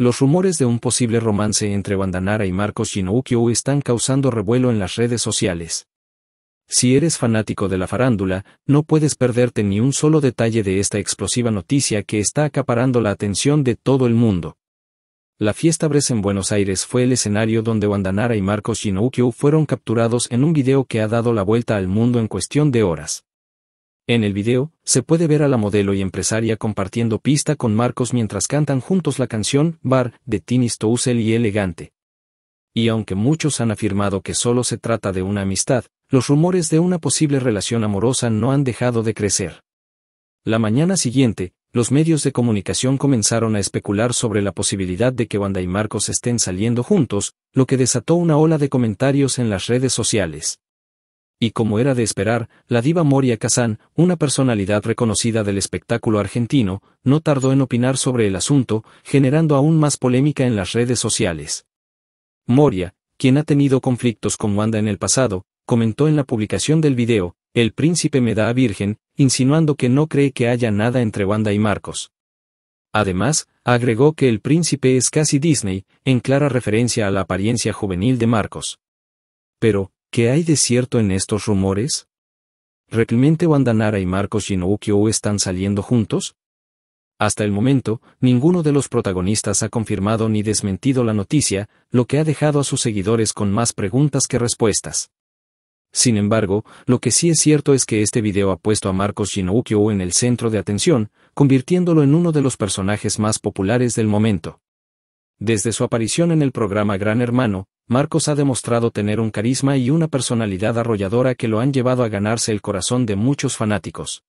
Los rumores de un posible romance entre Bandanara y Marcos Ginoukio están causando revuelo en las redes sociales. Si eres fanático de la farándula, no puedes perderte ni un solo detalle de esta explosiva noticia que está acaparando la atención de todo el mundo. La fiesta Bres en Buenos Aires fue el escenario donde Wandanara y Marcos Ginoukio fueron capturados en un video que ha dado la vuelta al mundo en cuestión de horas. En el video, se puede ver a la modelo y empresaria compartiendo pista con Marcos mientras cantan juntos la canción Bar de Tini Stousel y Elegante. Y aunque muchos han afirmado que solo se trata de una amistad, los rumores de una posible relación amorosa no han dejado de crecer. La mañana siguiente, los medios de comunicación comenzaron a especular sobre la posibilidad de que Wanda y Marcos estén saliendo juntos, lo que desató una ola de comentarios en las redes sociales. Y como era de esperar, la diva Moria Kazán, una personalidad reconocida del espectáculo argentino, no tardó en opinar sobre el asunto, generando aún más polémica en las redes sociales. Moria, quien ha tenido conflictos con Wanda en el pasado, comentó en la publicación del video, El príncipe me da a virgen, insinuando que no cree que haya nada entre Wanda y Marcos. Además, agregó que el príncipe es casi Disney, en clara referencia a la apariencia juvenil de Marcos. Pero, ¿Qué hay de cierto en estos rumores? ¿Realmente Wandanara y Marcos Shinoukyo están saliendo juntos? Hasta el momento, ninguno de los protagonistas ha confirmado ni desmentido la noticia, lo que ha dejado a sus seguidores con más preguntas que respuestas. Sin embargo, lo que sí es cierto es que este video ha puesto a Marcos Shinoukyo en el centro de atención, convirtiéndolo en uno de los personajes más populares del momento. Desde su aparición en el programa Gran Hermano, Marcos ha demostrado tener un carisma y una personalidad arrolladora que lo han llevado a ganarse el corazón de muchos fanáticos.